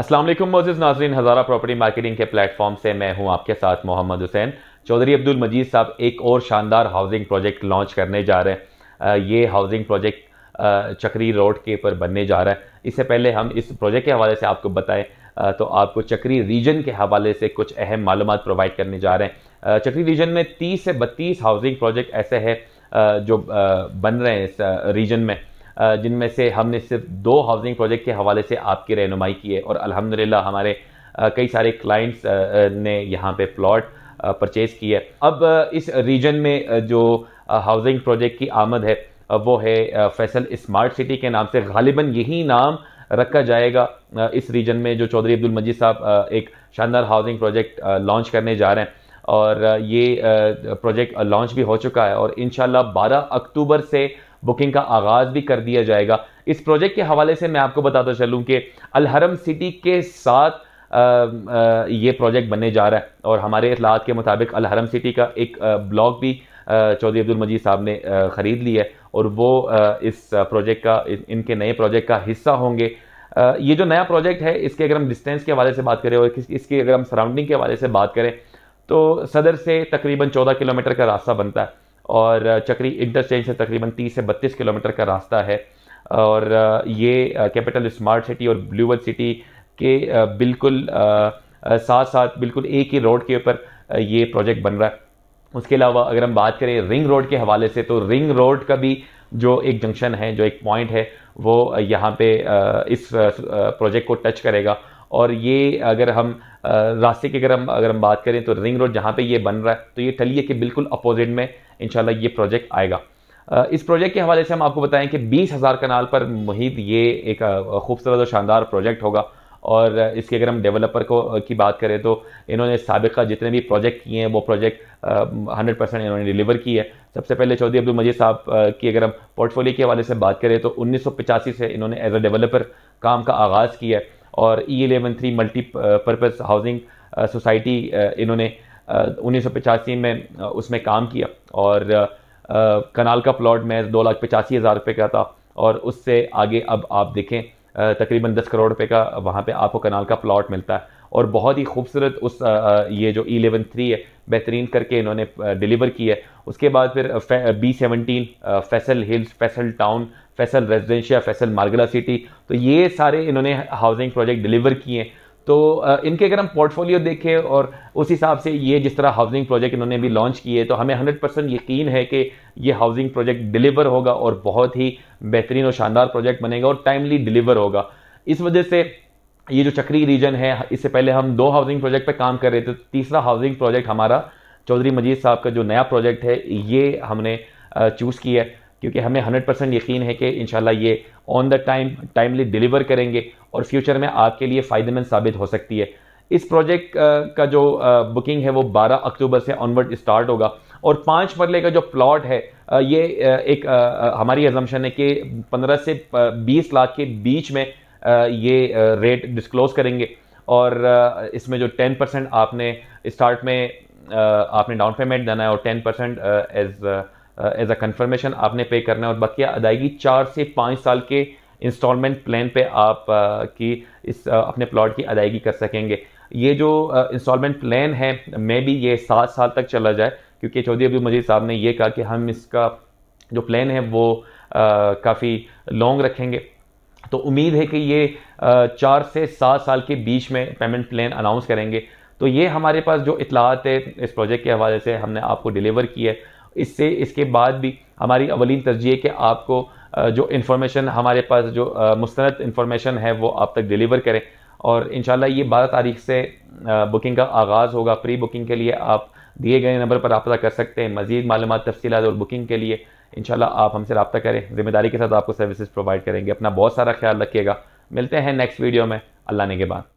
असलम मोजिज़ नाजरीन Hazara property marketing के प्लेटफॉर्म से मैं हूं आपके साथ मोहम्मद हुसैन चौधरी अब्दुल मजीद साहब एक और शानदार हाउसिंग प्रोजेक्ट लॉन्च करने जा रहे हैं ये हाउसिंग प्रोजेक्ट चक्री रोड के ऊपर बनने जा रहा है इससे पहले हम इस प्रोजेक्ट के हवाले से आपको बताएं तो आपको चक्री रीजन के हवाले से कुछ अहम मालूम प्रोवाइड करने जा रहे हैं चक्री रीजन में तीस से बत्तीस हाउसिंग प्रोजेक्ट ऐसे है जो बन रहे हैं इस रीजन में जिनमें से हमने सिर्फ दो हाउसिंग प्रोजेक्ट के हवाले से आपकी रहनुमाई की है और अलहमदिल्ला हमारे कई सारे क्लाइंट्स ने यहाँ पे प्लॉट परचेज़ की है अब इस रीजन में जो हाउसिंग प्रोजेक्ट की आमद है वो है फैसल स्मार्ट सिटी के नाम से गालिबा यही नाम रखा जाएगा इस रीजन में जो चौधरी अब्दुल मजीद साहब एक शानदार हाउसिंग प्रोजेक्ट लॉन्च करने जा रहे हैं और ये प्रोजेक्ट लॉन्च भी हो चुका है और इन बारह अक्टूबर से बुकिंग का आगाज़ भी कर दिया जाएगा इस प्रोजेक्ट के हवाले से मैं आपको बताता चलूँ कि अलहरम सिटी के साथ आ, आ, ये प्रोजेक्ट बनने जा रहा है और हमारे इतलात के मुताबिक अलहरम सिटी का एक ब्लॉक भी चौधरी अब्दुल मजीद साहब ने ख़रीद लिया है और वो इस प्रोजेक्ट का इनके नए प्रोजेक्ट का हिस्सा होंगे ये जो नया प्रोजेक्ट है इसके अगर हम डिस्टेंस के हवाले से बात करें और इसकी अगर हम सराउंडिंग के हवाले से बात करें तो सदर से तकरीबन चौदह किलोमीटर का रास्ता बनता है और चक्री इंटरचेंज से तकरीबन 30 से 32 किलोमीटर का रास्ता है और ये कैपिटल स्मार्ट सिटी और ब्लूवल सिटी के बिल्कुल साथ साथ बिल्कुल एक ही रोड के ऊपर ये प्रोजेक्ट बन रहा है उसके अलावा अगर हम बात करें रिंग रोड के हवाले से तो रिंग रोड का भी जो एक जंक्शन है जो एक पॉइंट है वो यहाँ पे इस प्रोजेक्ट को टच करेगा और ये अगर हम रास्ते की अगर हम अगर हम बात करें तो रिंग रोड जहाँ पे ये बन रहा है तो ये टलिए के बिल्कुल अपोजिट में इन ये प्रोजेक्ट आएगा इस प्रोजेक्ट के हवाले से हम आपको बताएं कि बीस हज़ार कनाल पर मुहित ये एक खूबसूरत और शानदार प्रोजेक्ट होगा और इसके अगर हम डेवलपर को की बात करें तो इन्होंने सबका जितने भी प्रोजेक्ट किए हैं वो प्रोजेक्ट हंड्रेड परसेंट इन्होंने डिलीवर की है सबसे पहले चौधरी अब्दुल मजीद साहब की अगर हम पोर्टफोलियो के हवाले से बात करें तो उन्नीस से इन्होंने एज अ डेवलपर काम का आगाज़ किया है और E eleven three multi purpose housing society इन्होंने uh, उन्नीस सौ पचासी में uh, उसमें काम किया और uh, कनाल का प्लॉट मैं दो लाख पचासी हज़ार रुपये का था और उससे आगे अब आप देखें तकरीबन दस करोड़ रुपये का वहाँ पे आपको कनाल का प्लॉट मिलता है और बहुत ही खूबसूरत उस ये जो ई एलेवन थ्री है बेहतरीन करके इन्होंने डिलीवर की है उसके बाद फिर B seventeen Faisal Hills Faisal Town Faisal Residencia Faisal Margalla City तो ये सारे इन्होंने हाउसिंग प्रोजेक्ट डिलीवर किए तो इनके अगर हम पोर्टफोलियो देखें और उस हिसाब से ये जिस तरह हाउसिंग प्रोजेक्ट इन्होंने भी लॉन्च किए तो हमें हंड्रेड परसेंट यकीन है कि ये हाउसिंग प्रोजेक्ट डिलीवर होगा और बहुत ही बेहतरीन और शानदार प्रोजेक्ट बनेगा और टाइमली डिलीवर होगा इस वजह से ये जो चक्री रीजन है इससे पहले हम दो हाउसिंग प्रोजेक्ट पर काम कर रहे थे तो तीसरा हाउसिंग प्रोजेक्ट हमारा चौधरी मजीद साहब का जो नया प्रोजेक्ट है ये हमने चूज़ किया है क्योंकि हमें 100 परसेंट यकीन है कि इन ये on the time timely deliver करेंगे और फ्यूचर में आपके लिए फ़ायदेमंद साबित हो सकती है इस प्रोजेक्ट का जो बुकिंग है वो 12 अक्टूबर से ऑनवर्ड स्टार्ट होगा और पाँच मरले का जो प्लॉट है ये एक हमारी एजम्पन है कि 15 से 20 लाख के बीच में ये रेट डिस्क्लोज करेंगे और इसमें जो 10 परसेंट आपने स्टार्ट में आपने डाउन पेमेंट देना है और 10 percent as as a confirmation आपने पे करना है और बकिया अदायगी चार से पाँच साल के इंस्टॉलमेंट प्लान पे आप uh, की इस uh, अपने प्लॉट की अदायगी कर सकेंगे ये जो इंस्टॉलमेंट uh, प्लान है मे भी ये सात साल तक चला जाए क्योंकि चौधरी अब्दुल मजीद साहब ने ये कहा कि हम इसका जो प्लान है वो uh, काफ़ी लॉन्ग रखेंगे तो उम्मीद है कि ये uh, चार से सात साल के बीच में पेमेंट प्लान अनाउंस करेंगे तो ये हमारे पास जो इतलात है इस प्रोजेक्ट के हवाले से हमने आपको डिलीवर की है इससे इसके बाद भी हमारी अवलिन तरजीह कि आपको जो इन्फॉर्मेशन हमारे पास जो मुस्ंद इन्फॉर्मेशन है वो आप तक डिलीवर करें और इन ये बारह तारीख से बुकिंग का आगाज़ होगा प्री बुकिंग के लिए आप दिए गए नंबर पर रबा कर सकते हैं मजीद मालूम तफसी और बुकिंग के लिए इन आप हमसे रबता करें ज़िम्मेदारी के साथ आपको सर्विसेज प्रोवाइड करेंगे अपना बहुत सारा ख्याल रखिएगा मिलते हैं नेक्स्ट वीडियो में अल्लाह ने के बाद